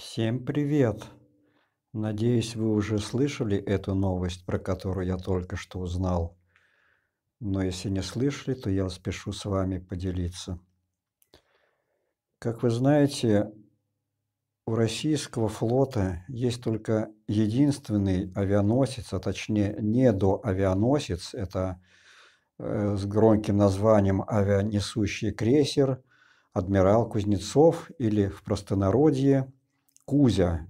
Всем привет! Надеюсь, вы уже слышали эту новость, про которую я только что узнал. Но если не слышали, то я спешу с вами поделиться. Как вы знаете, у российского флота есть только единственный авианосец, а точнее не до авианосец, это э, с громким названием авианесущий крейсер – адмирал Кузнецов или в простонародье – Кузя,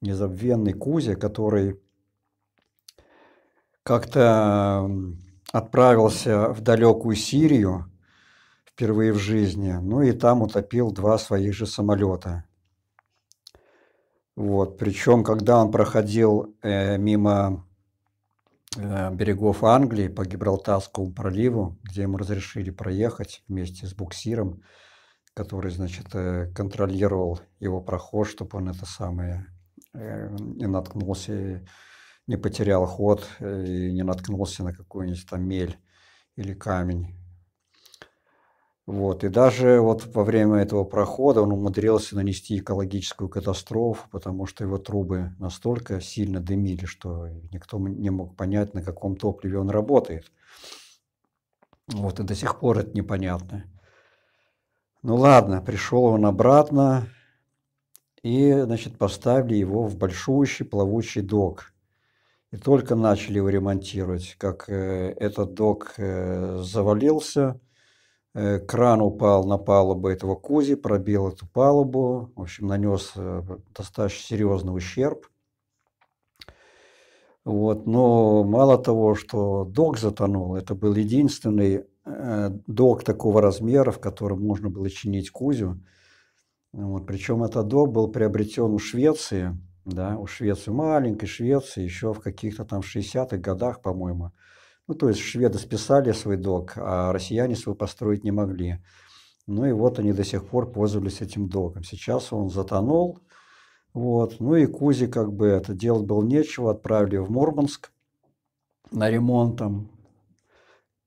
незабвенный Кузя, который как-то отправился в далекую Сирию впервые в жизни, ну и там утопил два своих же самолета. Вот, причем, когда он проходил э, мимо э, берегов Англии по Гибралтарскому проливу, где ему разрешили проехать вместе с буксиром, который, значит, э, контролировал его проход, чтобы он это самое э, не наткнулся, не потерял ход э, и не наткнулся на какую-нибудь там мель или камень. Вот. И даже вот во время этого прохода он умудрился нанести экологическую катастрофу, потому что его трубы настолько сильно дымили, что никто не мог понять, на каком топливе он работает. Вот. И до сих пор это непонятно. Ну ладно, пришел он обратно, и, значит, поставили его в большущий плавучий док. И только начали его ремонтировать, как э, этот док э, завалился, э, кран упал на палубу этого кузи, пробил эту палубу, в общем, нанес достаточно серьезный ущерб. Вот, но мало того, что док затонул, это был единственный Э, док такого размера, в котором можно было чинить кузю. Вот. Причем этот док был приобретен у Швеции, да, у Швеции, маленькой Швеции, еще в каких-то там 60-х годах, по-моему. Ну, то есть шведы списали свой док, а россияне свой построить не могли. Ну и вот они до сих пор пользовались этим доком. Сейчас он затонул, вот. Ну и Кузи как бы это делать было нечего, отправили в Мурманск на ремонт там,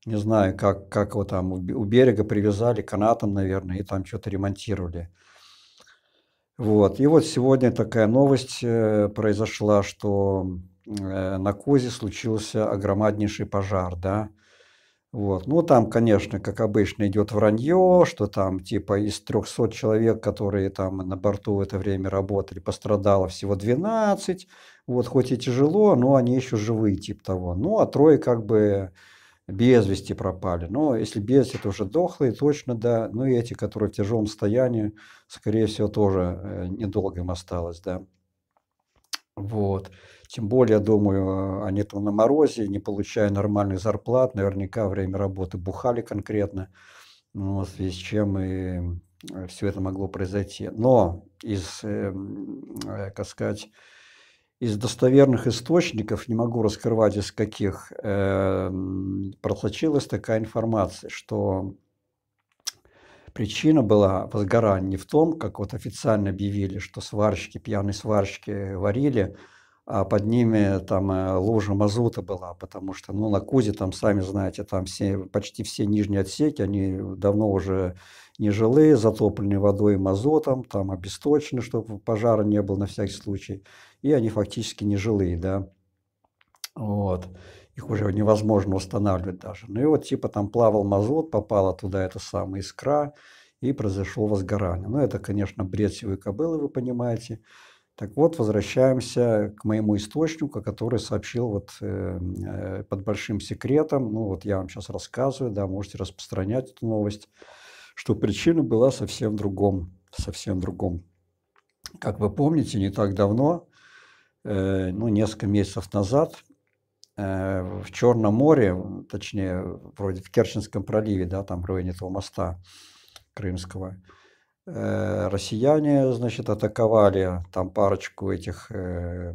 не знаю, как, как его там у берега привязали канатом, наверное, и там что-то ремонтировали. Вот. И вот сегодня такая новость э, произошла, что э, на Козе случился огромаднейший пожар, да. Вот. Ну, там, конечно, как обычно, идет вранье, что там типа из 300 человек, которые там на борту в это время работали, пострадало всего 12. Вот, хоть и тяжело, но они еще живые, типа того. Ну, а трое как бы без вести пропали. Но если без, это уже дохлые, точно, да. Ну и эти, которые в тяжелом состоянии, скорее всего, тоже э, недолго им осталось, да. Вот. Тем более, думаю, э, они там на морозе, не получая нормальных зарплат, наверняка время работы бухали конкретно, ну, в связи с чем и э, все это могло произойти. Но из, эм, как сказать, из достоверных источников, не могу раскрывать из каких, э, просочилась такая информация, что причина была возгорания не в том, как вот официально объявили, что сварщики, пьяные сварщики варили – а под ними там э, ложа мазута была, потому что, ну, на КУЗе там, сами знаете, там все, почти все нижние отсеки, они давно уже нежилые, жилые, затоплены водой и мазотом, там обесточены, чтобы пожара не было на всякий случай, и они фактически нежилые, да, вот, их уже невозможно устанавливать даже. Ну и вот типа там плавал мазот, попала туда эта самая искра, и произошло возгорание. Ну, это, конечно, бред сивой кобылы, вы понимаете, так вот, возвращаемся к моему источнику, который сообщил вот э, под большим секретом, ну вот я вам сейчас рассказываю, да, можете распространять эту новость, что причина была совсем другом, совсем другом. Как вы помните, не так давно, э, ну несколько месяцев назад, э, в Черном море, точнее, вроде в Керченском проливе, да, там в районе этого моста крымского, э, Э, россияне, значит, атаковали там парочку этих э,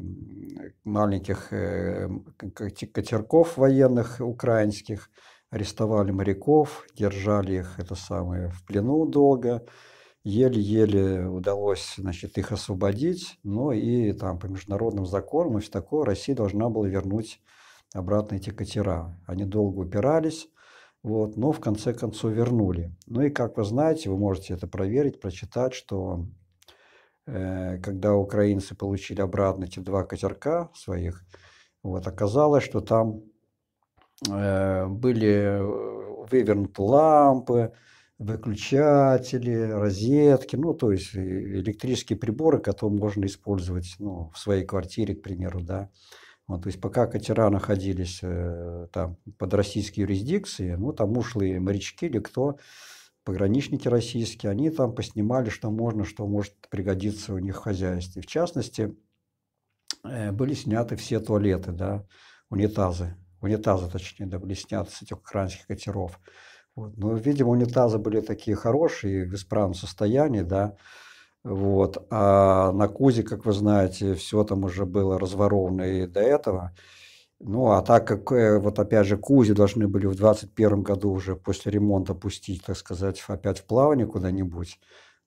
маленьких э, катерков военных украинских, арестовали моряков, держали их, это самое, в плену долго. Еле-еле удалось, значит, их освободить, но ну и там по международным законам и все такое Россия должна была вернуть обратно эти катера. Они долго упирались, вот, но в конце концов вернули. Ну и как вы знаете, вы можете это проверить, прочитать, что э, когда украинцы получили обратно эти два катерка своих, вот, оказалось, что там э, были э, вывернуты лампы, выключатели, розетки, ну, то есть электрические приборы, которые можно использовать ну, в своей квартире, к примеру, да, вот, то есть пока катера находились э, там, под российской юрисдикцией, ну там ушли морячки или кто, пограничники российские, они там поснимали, что можно, что может пригодиться у них в хозяйстве. В частности, э, были сняты все туалеты, да, унитазы, унитазы точнее, да, были сняты с этих украинских катеров. Вот. Но, видимо, унитазы были такие хорошие, в исправном состоянии, да, вот. А на КУЗе, как вы знаете, все там уже было разворовано и до этого. Ну, а так как, э, вот опять же, КУЗи должны были в 2021 году уже после ремонта пустить, так сказать, опять в плавание куда-нибудь,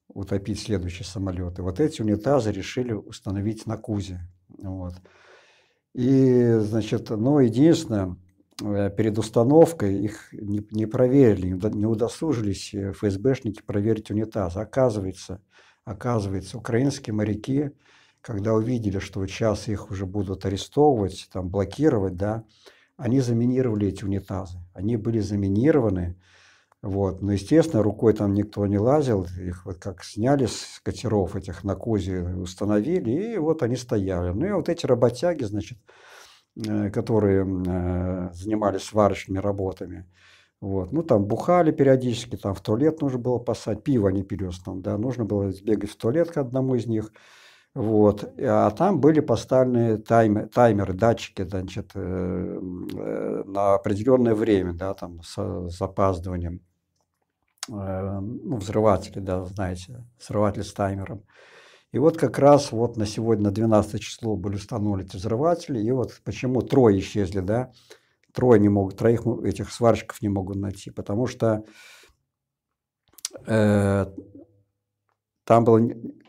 утопить следующие самолеты. Вот эти унитазы решили установить на КУЗе. Вот. И, значит, ну, единственное, э, перед установкой их не, не проверили, не удосужились э, ФСБшники проверить унитаз. Оказывается, Оказывается, украинские моряки, когда увидели, что сейчас их уже будут арестовывать, там, блокировать, да, они заминировали эти унитазы. Они были заминированы, вот. Но, естественно, рукой там никто не лазил. Их вот как сняли с катеров этих на козе, установили, и вот они стояли. Ну и вот эти работяги, значит, э, которые э, занимались сварочными работами, вот. Ну, там бухали периодически, там в туалет нужно было пасать, пиво они пили в да, нужно было сбегать в туалет к одному из них. Вот. А там были поставлены таймер, таймеры, датчики, значит, э, э, на определенное время, да, там с, с запаздыванием. Э, ну, взрыватели, да, знаете, взрыватели с таймером. И вот как раз вот на сегодня, на 12 число были установлены эти взрыватели, и вот почему трое исчезли, да, трое не могут, троих этих сварщиков не могут найти, потому что э, там было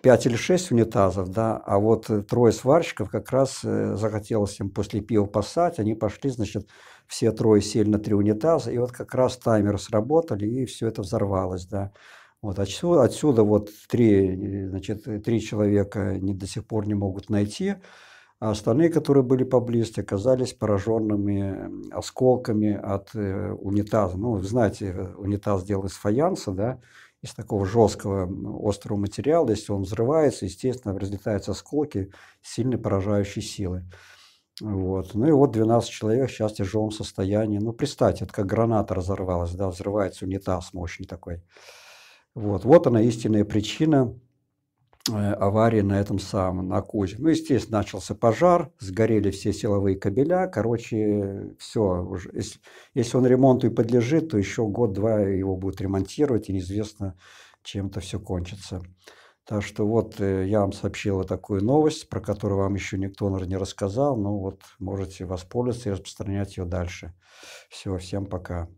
5 или 6 унитазов, да, а вот э, трое сварщиков как раз э, захотелось им после пива пасать, они пошли, значит, все трое сели на три унитаза, и вот как раз таймер сработали, и все это взорвалось, да. Вот отсюда, отсюда вот три, э, значит, три человека не, до сих пор не могут найти, а остальные, которые были поблизости, оказались пораженными осколками от э, унитаза. Ну, вы знаете, э, унитаз делает из фаянса, да, из такого жесткого острого материала. Если он взрывается, естественно, разлетаются осколки сильной поражающей силы. Вот. Ну и вот 12 человек сейчас в тяжелом состоянии. Ну, представьте, это как граната разорвалась, да, взрывается унитаз мощный такой. Вот, вот она истинная причина Э, аварии на этом самом, на Кузе. Ну, естественно, начался пожар, сгорели все силовые кабеля. Короче, все. Уже. Если, если он ремонту и подлежит, то еще год-два его будут ремонтировать, и неизвестно, чем это все кончится. Так что вот э, я вам сообщила такую новость, про которую вам еще никто, наверное, не рассказал. но ну вот можете воспользоваться и распространять ее дальше. Все, всем пока.